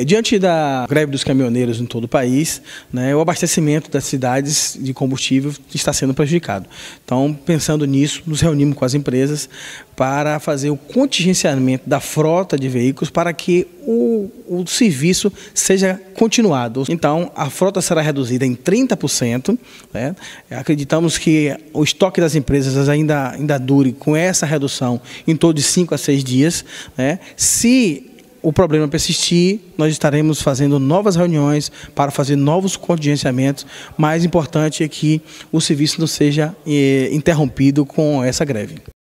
É, diante da greve dos caminhoneiros em todo o país, né, o abastecimento das cidades de combustível está sendo prejudicado. Então, pensando nisso, nos reunimos com as empresas para fazer o contingenciamento da frota de veículos para que o, o serviço seja continuado. Então, a frota será reduzida em 30%. Né? Acreditamos que o estoque das empresas ainda, ainda dure com essa redução em torno de 5 a 6 dias. Né? Se o problema persistir, nós estaremos fazendo novas reuniões para fazer novos contingenciamentos. Mais importante é que o serviço não seja eh, interrompido com essa greve.